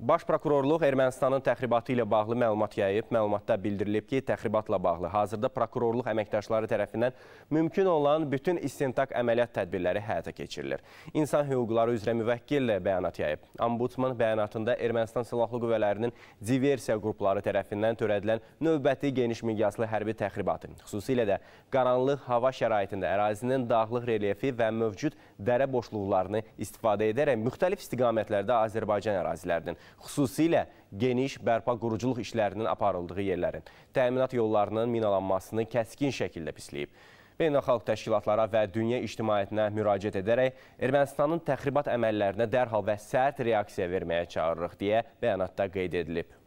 Baş prokurorluq Ermənistanın təxribatı ilə bağlı məlumat yayıb. Məlumatda bildirilib ki, təxribatla bağlı hazırda prokurorluq əməkdaşları tərəfindən mümkün olan bütün istintaq əməliyyat tədbirləri həyata keçirilir. İnsan hüquqları üzrə müvəkkillə bəyanat yayıb. Ombudsman bəyanatında Ermənistan Silahlı Qüvvələrinin diversiya qrupları tərəfindən törədilən növbəti geniş miqyaslı hərbi təxribatı, xüsusilə də qaranlıq hava şəraitində ərazinin dağlıq relyefi və mövcud dərə boşluqlarını istifadə edərək müxtəlif istiqamətlərdə Azərbaycan ərazilərinin xüsusilə geniş bərpa quruculuq işlərinin aparıldığı yerlərin təminat yollarının minalanmasını kəskin şəkildə pisləyib. Beynəlxalq təşkilatlara və dünya ictimaiyyətinə müraciət edərək Ermənistanın təxribat əməllərinə dərhal və sərt reaksiya verməyə çağırırıq deyə bəyanatda qeyd edilib.